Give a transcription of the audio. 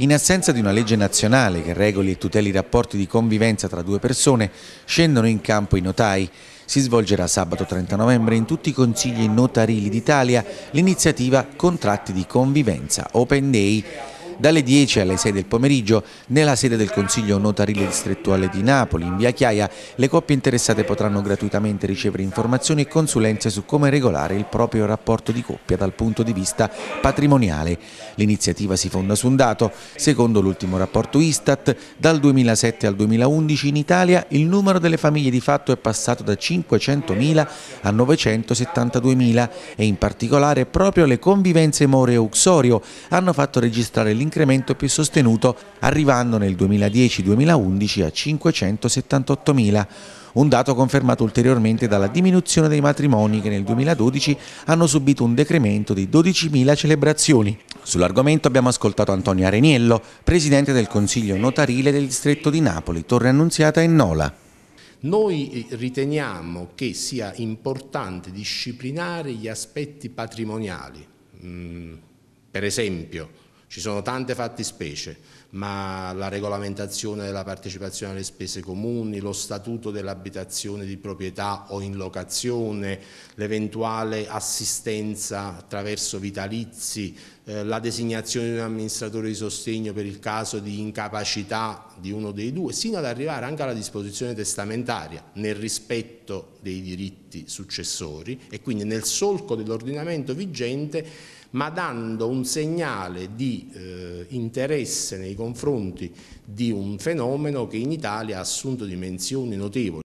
In assenza di una legge nazionale che regoli e tuteli i rapporti di convivenza tra due persone, scendono in campo i notai. Si svolgerà sabato 30 novembre in tutti i consigli notarili d'Italia l'iniziativa Contratti di convivenza Open Day dalle 10 alle 6 del pomeriggio nella sede del Consiglio Notarile Distrettuale di Napoli in via Chiaia le coppie interessate potranno gratuitamente ricevere informazioni e consulenze su come regolare il proprio rapporto di coppia dal punto di vista patrimoniale. L'iniziativa si fonda su un dato, secondo l'ultimo rapporto Istat, dal 2007 al 2011 in Italia il numero delle famiglie di fatto è passato da 500.000 a 972.000 e in particolare proprio le convivenze More e Uxorio hanno fatto registrare l'incremento l'incremento più sostenuto, arrivando nel 2010-2011 a 578.000 un dato confermato ulteriormente dalla diminuzione dei matrimoni che nel 2012 hanno subito un decremento di 12.000 celebrazioni. Sull'argomento abbiamo ascoltato Antonio Areniello, presidente del Consiglio notarile del distretto di Napoli, Torre Annunziata e Nola. Noi eh, riteniamo che sia importante disciplinare gli aspetti patrimoniali, mm, per esempio ci sono tante fattispecie, ma la regolamentazione della partecipazione alle spese comuni, lo statuto dell'abitazione di proprietà o in locazione, l'eventuale assistenza attraverso vitalizi, eh, la designazione di un amministratore di sostegno per il caso di incapacità di uno dei due, sino ad arrivare anche alla disposizione testamentaria nel rispetto dei diritti successori e quindi nel solco dell'ordinamento vigente ma dando un segnale di eh, interesse nei confronti di un fenomeno che in Italia ha assunto dimensioni notevoli.